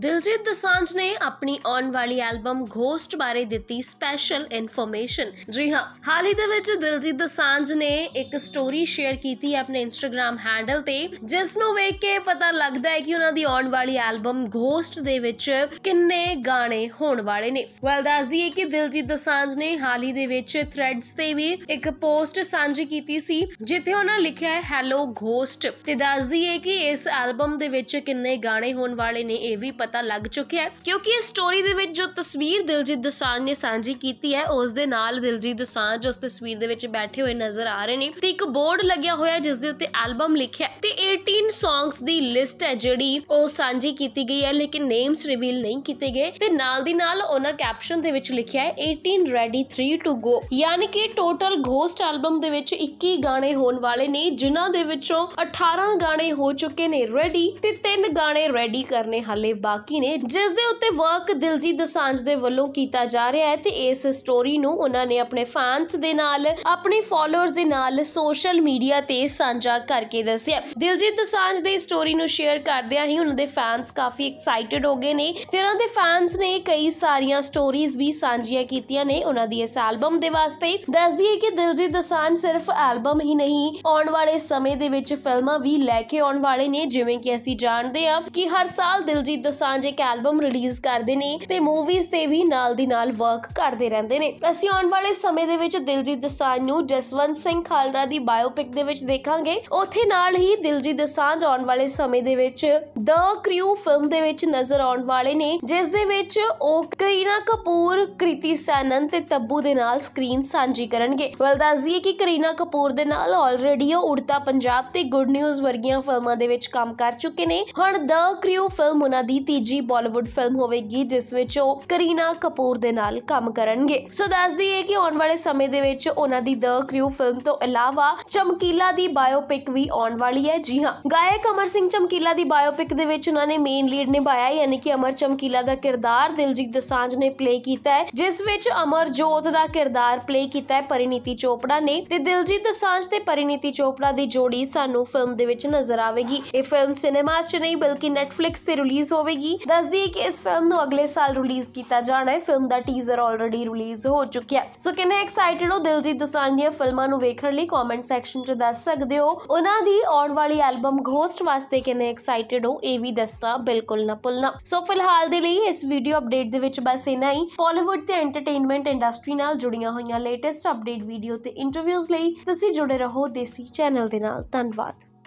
ਦਿਲਜੀਤ ਦਸਾਂਝ ਨੇ ਆਪਣੀ ਆਉਣ ਵਾਲੀ ਐਲਬਮ ਘੋਸਟ ਬਾਰੇ ਦਿੱਤੀ ਸਪੈਸ਼ਲ ਇਨਫੋਰਮੇਸ਼ਨ ਜੀ ਹਾਂ ਹਾਲ ਹੀ ਦੇ ਵਿੱਚ ਦਿਲਜੀਤ ਦਸਾਂਝ ਨੇ ਇੱਕ ਸਟੋਰੀ ਸ਼ੇਅਰ ਕੀਤੀ ਹੈ ਆਪਣੇ ਇੰਸਟਾਗ੍ਰam ਹੈਂਡਲ ਤੇ ਜਿਸ ਨੂੰ ਵੇਖ ਕੇ ਪਤਾ ਲੱਗਦਾ ਹੈ ਕਿ ਉਹਨਾਂ ਦੀ ਆਉਣ ਵਾਲੀ ਐਲਬਮ ਘੋਸਟ ਦੇ ਵਿੱਚ ਕਿੰਨੇ ਗਾਣੇ ਹੋਣ ਵਾਲੇ ਨੇ ਵੈਲ ਦੱਸਦੀ ਹੈ ਕਿ ਦਿਲਜੀਤ ਦਸਾਂਝ ਨੇ ਹਾਲ ਹੀ ਦੇ ਵਿੱਚ ਥ੍ਰੈਡਸ ਤੇ ਵੀ ਇੱਕ ਪੋਸਟ ਸਾਂਝੀ ਕੀਤੀ ਸੀ ਜਿੱਥੇ ਉਹਨਾਂ ਲਿਖਿਆ ਹੈ ਹੈਲੋ ਘੋਸਟ ਤੇ ਦੱਸਦੀ ਹੈ ਕਿ ਇਸ ਐਲਬਮ ਦੇ ਵਿੱਚ ਕਿੰਨੇ ਗਾਣੇ ਹੋਣ ਵਾਲੇ ਨੇ ਇਹ ਵੀ ਪਤਾ ਲੱਗ ਚੁੱਕਿਆ ਹੈ ਕਿਉਂਕਿ ਇਸ ਸਟੋਰੀ ਦੇ ਵਿੱਚ ਜੋ ਤਸਵੀਰ ਦਿਲਜੀਤ ਦਸਾਂਜ ਨੇ ਸਾਂਝੀ ਕੀਤੀ ਹੈ ਉਸ ਦੇ ਨਾਲ ਦਿਲਜੀਤ ਦਸਾਂਜ ਉਸ ਤਸਵੀਰ ਦੇ ਵਿੱਚ ਬੈਠੇ ਹੋਏ ਨਜ਼ਰ ਆ ਰਹੇ ਨੇ ਤੇ ਇੱਕ ਬੋਰਡ ਲੱਗਿਆ ਹੋਇਆ ਜਿਸ ਦੇ ਉੱਤੇ ਐਲਬਮ ਲਿਖਿਆ ਤੇ 18 ਸੌਂਗਸ ਦੀ ਲਿਸਟ ਹੈ ਜਿਹੜੀ ਉਹ ਸਾਂਝੀ ਕੀਤੀ ਗਈ ਹੈ ਲੇਕਿਨ ਨੇਮਸ ਰਿਵੀਲ ਨਹੀਂ ਕੀਤੇ ਗਏ ਤੇ ਨਾਲ ਦੀ ਨਾਲ ਉਹਨਾਂ ਕੈਪਸ਼ਨ ਦੇ ਵਿੱਚ ਲਿਖਿਆ ਹੈ 18 ਰੈਡੀ 3 ਟੂ ਗੋ ਯਾਨੀ ਕਿ ਟੋਟਲ ਗੋਸਟ ਐਲਬਮ ਦੇ ਵਿੱਚ 21 ਗਾਣੇ ਹੋਣ ਵਾਲੇ ਨੇ ਜਿਨ੍ਹਾਂ ਦੇ ਵਿੱਚੋਂ 18 ਗਾਣੇ ਹੋ ਚੁੱਕੇ ਨੇ ਰੈਡੀ ਤੇ 3 ਗਾਣੇ ਰੈਡੀ ਕਰਨੇ ਹਾਲੇ ਬਾਕੀ ਬਾਕੀ ਨੇ ਜਿਸ ਦੇ ਉੱਤੇ ਵਰਕ ਦਿਲਜੀਤ ਦਸਾਂਝ ਦੇ ਵੱਲੋਂ ਕੀਤਾ ਜਾ ਰਿਹਾ ਹੈ ਤੇ ਇਸ ਸਟੋਰੀ ਨੂੰ ਉਹਨਾਂ ਨੇ ਆਪਣੇ ਫੈਨਸ ਦੇ ਨਾਲ ਆਪਣੇ ਫਾਲੋਅਰਸ ਦੇ ਨਾਲ ਸੋਸ਼ਲ ਮੀਡੀਆ ਤੇ ਸਾਂਝਾ ਕਰਕੇ ਦੱਸਿਆ ਦਿਲਜੀਤ ਦਸਾਂਝ ਦੀ ਸਟੋਰੀ ਨੂੰ ਸ਼ੇਅਰ ਕਰਦਿਆਂ ਹੀ ਉਹਨਾਂ ਦੇ ਫੈਨਸ ਕਾਫੀ ਐਕਸਾਈਟਡ ਹੋ ਗਏ ਨੇ ਤੇ ਉਹਨਾਂ ਦੇ ਫੈਨਸ ਨੇ ਕਈ ਸਾਰੀਆਂ ਸਟੋਰੀਜ਼ ਵੀ ਸਾਂਝੀਆਂ ਕੀਤੀਆਂ ਨੇ ਉਹਨਾਂ ਦੀ ਇਸ ਐਲਬਮ ਦੇ ਵਾਸਤੇ ਦੱਸਦੀ ਹੈ ਕਿ ਦਿਲਜੀਤ ਦਸਾਂਝ ਸਿਰਫ ਐਲਬਮ ਹੀ ਨਹੀਂ ਆਉਣ ਵਾਲੇ ਸਮੇਂ ਦੇ ਵਿੱਚ ਫਿਲਮਾਂ ਵੀ ਲੈ ਕੇ ਆਉਣ ਵਾਲੇ ਨੇ ਜਿਵੇਂ ਕਿ ਅਸੀਂ ਜਾਣਦੇ ਹਾਂ ਕਿ ਹਰ ਸਾਲ ਦਿਲਜੀਤ ਦੋਸਾਂਝ ਇੱਕ ਐਲਬਮ ਰਿਲੀਜ਼ ਕਰਦੇ ਨੇ ਤੇ ਮੂਵੀਜ਼ ਤੇ ਵੀ ਨਾਲ ਦੀ ਨਾਲ ਵਰਕ ਕਰਦੇ ਰਹਿੰਦੇ ਨੇ ਅਸੀਂ ਆਉਣ ਵਾਲੇ ਸਮੇਂ ਦੇ ਵਿੱਚ ਦਿਲਜੀਤ ਦੋਸਾਂਝ ਨੂੰ ਜਸਵੰਤ ਸਿੰਘ ਖਾਲੜਾ ਦੀ ਬਾਇਓਪਿਕ ਦੇ ਵਿੱਚ ਦੇਖਾਂਗੇ ਉੱਥੇ ਨਾਲ ਹੀ ਦਿਲਜੀਤ ਦੋਸਾਂਝ ਆਉਣ ਵਾਲੇ ਸਮੇਂ ਦੇ ਵਿੱਚ ਦ ਕ੍ਰਿਊ ਫਿਲਮ ਦੇ ਵਿੱਚ ਨਜ਼ਰ ਆਉਣ ਵਾਲੇ ਨੇ ਜਿਸ ਦੇ ਵਿੱਚ ਉਹ ਕਰੀਨਾ ਕਪੂਰ ਕ੍ਰਿਤੀ ਸੈਨਨ ਤੇ ਤੱਬੂ ਦੇ ਨਾਲ ਸਕਰੀਨ ਸਾਂਝੀ ਕਰਨਗੇ ਵਲ ਦੱਸਦੀਏ ਕਿ ਕਰੀਨਾ ਕਪੂਰ ਦੇ ਨਾਲ ਆਲਰੇਡੀ ਉਹ ਉੜਤਾ ਪੰਜਾਬ ਤੇ ਗੁੱਡ ਨਿਊਜ਼ ਵਰਗੀਆਂ ਫਿਲਮਾਂ ਦੇ ਵਿੱਚ ਕੰਮ ਕਰ ਚੁੱਕੇ ਨੇ ਹੁਣ ਦ ਕ੍ਰਿਊ ਫਿਲਮ ਉਹਨਾਂ ਦੀ ਤੀਜੀ ਬਾਲੀਵੁੱਡ ਫਿਲਮ ਹੋਵੇਗੀ ਜਿਸ ਵਿੱਚ ਉਹ ਕਰੀਨਾ ਕਪੂਰ ਦੇ ਨਾਲ ਕੰਮ ਕਰਨਗੇ ਸੋ ਦੱਸਦੀ ਹੈ ਕਿ ਆਉਣ ਵਾਲੇ ਸਮੇਂ ਦੇ ਵਿੱਚ ਉਹਨਾਂ ਦੀ ਦ ਕ੍ਰਿਊ ਫਿਲਮ ਤੋਂ ਇਲਾਵਾ ਚਮਕੀਲਾ ਦੀ ਬਾਇਓਪਿਕ ਵੀ ਆਉਣ ਵਾਲੀ ਹੈ ਜੀ ਹਾਂ ਗਾਇਕ ਅਮਰ ਸਿੰਘ ਚਮਕੀਲਾ ਦੀ ਬਾਇਓਪਿਕ ਦੇ ਵਿੱਚ ਉਹਨਾਂ ਨੇ ਮੇਨ ਲੀਡ ਨਿਭਾਇਆ ਯਾਨੀ ਕਿ ਅਮਰ ਚਮਕੀਲਾ ਦਾ ਕਿਰਦਾਰ ਦਿਲਜੀਤ ਦਸਾਂਝ ਨੇ ਪਲੇ ਕੀਤਾ ਹੈ ਜਿਸ ਵਿੱਚ ਅਮਰਜੋਤ ਦਾ ਕਿਰਦਾਰ ਪਲੇ ਕੀਤਾ ਹੈ ਪਰਿਨੀਤੀ ਚੋਪੜਾ ਨੇ ਤੇ ਦਿਲਜੀਤ ਦਸਾਂਝ ਤੇ ਪਰਿਨੀਤੀ ਚੋਪੜਾ ਦੀ ਜੋੜੀ ਸਾਨੂੰ ਫਿਲਮ ਦੇ ਵਿੱਚ ਨਜ਼ਰ ਆਵੇਗੀ ਇਹ ਫਿਲਮ ਸਿਨੇਮਾ 'ਚ ਨਹੀਂ ਬਲਕਿ ਨੈਟਫਲਿਕਸ ਤੇ ਰਿਲੀਜ਼ ਹੋਵੇਗੀ ਹੋਏਗੀ ਦੱਸਦੀ ਹੈ ਕਿ ਇਸ ਫਿਲਮ ਨੂੰ ਅਗਲੇ ਸਾਲ ਰਿਲੀਜ਼ ਕੀਤਾ ਜਾਣਾ ਹੈ ਫਿਲਮ ਦਾ ਟੀਜ਼ਰ ਆਲਰੇਡੀ ਰਿਲੀਜ਼ ਹੋ ਚੁੱਕਿਆ ਸੋ ਕਿੰਨੇ ਐਕਸਾਈਟਿਡ ਹੋ ਦਿਲਜੀਤ ਦੋਸਾਂਝ ਦੀਆਂ ਫਿਲਮਾਂ ਨੂੰ ਵੇਖਣ ਲਈ ਕਮੈਂਟ ਸੈਕਸ਼ਨ 'ਚ ਦੱਸ ਸਕਦੇ ਹੋ ਉਹਨਾਂ ਦੀ ਆਉਣ ਵਾਲੀ ਐਲਬਮ ਘੋਸਟ ਵਾਸਤੇ ਕਿੰਨੇ ਐਕਸਾਈਟਿਡ ਹੋ ਇਹ ਵੀ ਦੱਸਣਾ ਬਿਲਕੁਲ ਨਾ ਭੁੱਲਣਾ ਸੋ ਫਿਲਹਾਲ ਦੇ ਲਈ ਇਸ ਵੀਡੀਓ ਅਪਡੇਟ ਦੇ ਵਿੱਚ ਬਸ ਇਨਾ ਹੀ ਬਾਲੀਵੁੱਡ ਤੇ ਐਂਟਰਟੇਨਮੈਂਟ ਇੰਡਸਟਰੀ ਨਾਲ ਜੁੜੀਆਂ ਹੋਈਆਂ ਲੇਟੈਸਟ ਅਪਡੇਟ ਵੀਡੀਓ ਤੇ ਇੰਟਰਵਿਊਜ਼ ਲਈ ਤੁਸੀਂ ਜੁੜੇ ਰਹੋ ਦੇਸੀ ਚੈਨਲ ਦੇ ਨਾਲ ਧੰਨਵਾਦ